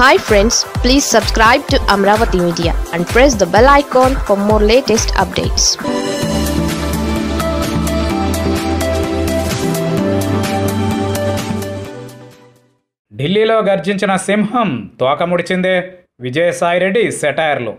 hi friends please subscribe to Amaravati Media and press the bell icon for more latest updates ఢిల్లీలో గర్జించిన సింహం తోక ముడిచిందే విజయసాయిరెడ్డి సెటైర్లు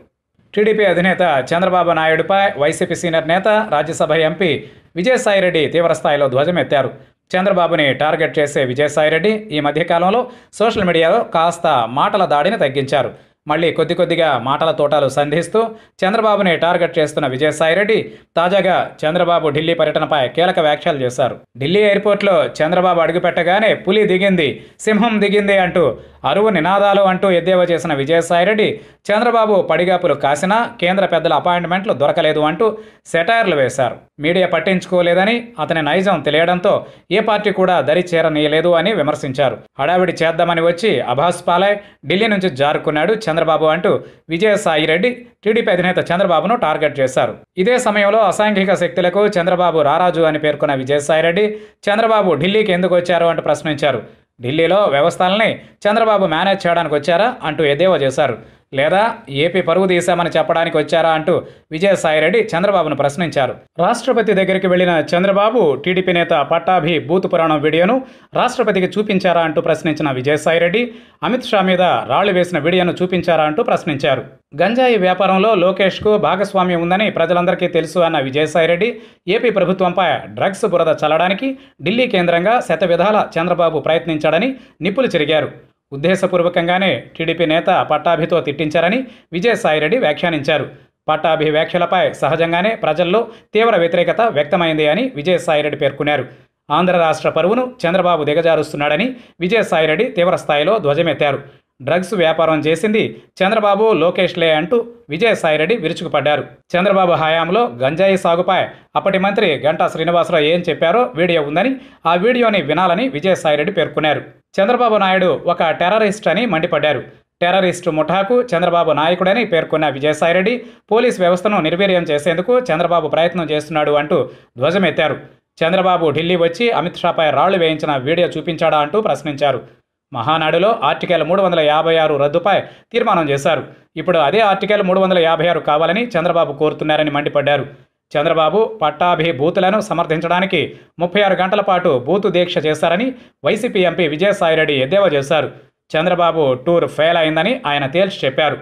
టీడీపీ అధినేత చంద్రబాబు నాయుడుపై వైసీపీ సీనియర్ నేత రాజ్యసభ ఎంపీ విజయసాయిరెడ్డి తీవ్రస్థాయిలో ధ్వజమెత్తారు చంద్రబాబుని టార్గెట్ చేసే విజయసాయిరెడ్డి ఈ మధ్యకాలంలో సోషల్ మీడియాలో కాస్త మాటల దాడిని తగ్గించారు మళ్ళీ కొద్ది కొద్దిగా మాటల తోటాలు సంధిస్తూ చంద్రబాబుని టార్గెట్ చేస్తున్న విజయసాయిరెడ్డి తాజాగా చంద్రబాబు ఢిల్లీ పర్యటనపై కీలక వ్యాఖ్యలు చేశారు ఢిల్లీ ఎయిర్పోర్ట్లో చంద్రబాబు అడుగుపెట్టగానే పులి దిగింది సింహం దిగింది అంటూ అరువు నినాదాలు అంటూ ఎద్దేవా చేసిన విజయసాయిరెడ్డి చంద్రబాబు పడిగాపులు కాసినా కేంద్ర పెద్దల అపాయింట్మెంట్లు దొరకలేదు అంటూ సెటైర్లు వేశారు మీడియా పట్టించుకోలేదని అతని నైజం తెలియడంతో ఏ పార్టీ కూడా దరి చేరనీయలేదు అని విమర్శించారు హడావిడి చేద్దామని వచ్చి అభాస్ పాలై ఢిల్లీ నుంచి జారుకున్నాడు చంద్రబాబు అంటూ విజయసాయిరెడ్డి టీడీపీ అధినేత చంద్రబాబును టార్గెట్ చేశారు ఇదే సమయంలో అసాంఘిక శక్తులకు చంద్రబాబు రారాజు అని పేర్కొన్న విజయసాయిరెడ్డి చంద్రబాబు ఢిల్లీకి ఎందుకు వచ్చారు అంటూ ప్రశ్నించారు ఢిల్లీలో వ్యవస్థల్ని చంద్రబాబు మేనేజ్ చేయడానికి వచ్చారా అంటూ ఎద్దేవా చేశారు లేదా ఏపీ పరుగు తీశామని చెప్పడానికి వచ్చారా అంటూ విజయసాయిరెడ్డి చంద్రబాబును ప్రశ్నించారు రాష్ట్రపతి దగ్గరికి వెళ్లిన చంద్రబాబు టీడీపీ నేత పట్టాభి బూత్ పురాణం వీడియోను రాష్ట్రపతికి చూపించారా అంటూ ప్రశ్నించిన విజయసాయిరెడ్డి అమిత్ షా మీద రాళ్లు వేసిన వీడియోను చూపించారా అంటూ ప్రశ్నించారు గంజాయి వ్యాపారంలో లోకేష్కు భాగస్వామ్యం ఉందని ప్రజలందరికీ తెలుసు అన్న విజయసాయిరెడ్డి ఏపీ ప్రభుత్వంపై డ్రగ్స్ బురద చల్లడానికి ఢిల్లీ కేంద్రంగా విధాల చంద్రబాబు ప్రయత్నించాడని నిప్పులు చెరిగారు ఉద్దేశపూర్వకంగానే టీడీపీ నేత పట్టాభితో తిట్టించారని విజయసాయిరెడ్డి వ్యాఖ్యానించారు పట్టాభి వ్యాఖ్యలపై సహజంగానే ప్రజల్లో తీవ్ర వ్యతిరేకత వ్యక్తమైంది అని విజయసాయిరెడ్డి పేర్కొన్నారు ఆంధ్ర రాష్ట్ర పరువును చంద్రబాబు దిగజారుస్తున్నాడని విజయసాయిరెడ్డి తీవ్రస్థాయిలో ధ్వజమెత్తారు డ్రగ్స్ వ్యాపారం చేసింది చంద్రబాబు లోకేష్లే అంటూ విజయసాయిరెడ్డి విరుచుకుపడ్డారు చంద్రబాబు హయాంలో గంజాయి సాగుపై అప్పటి మంత్రి గంటా శ్రీనివాసరావు ఏం చెప్పారో వీడియో ఉందని ఆ వీడియోని వినాలని విజయసాయిరెడ్డి పేర్కొన్నారు చంద్రబాబు నాయుడు ఒక టెర్రరిస్ట్ అని మండిపడ్డారు టెర్రరిస్టు ముఠాకు చంద్రబాబు నాయకుడని పేర్కొన్న విజయసాయిరెడ్డి పోలీస్ వ్యవస్థను నిర్వీర్యం చేసేందుకు చంద్రబాబు ప్రయత్నం చేస్తున్నాడు అంటూ ధ్వజమెత్తారు చంద్రబాబు ఢిల్లీ వచ్చి అమిత్ షాపై రాళ్లు వేయించిన వీడియో చూపించాడా అంటూ ప్రశ్నించారు మహానాడులో ఆర్టికల్ మూడు వందల యాభై ఆరు రద్దుపై తీర్మానం చేశారు ఇప్పుడు అదే ఆర్టికల్ మూడు వందల యాభై ఆరు కావాలని చంద్రబాబు కోరుతున్నారని మండిపడ్డారు చంద్రబాబు పట్టాభిభూతులను సమర్థించడానికి ముప్పై ఆరు గంటల పాటు బూతు దీక్ష చేశారని వైసీపీ ఎంపీ విజయసాయిరెడ్డి ఎద్దేవా చేశారు చంద్రబాబు టూర్ ఫెయిల్ అయిందని ఆయన తేల్చి చెప్పారు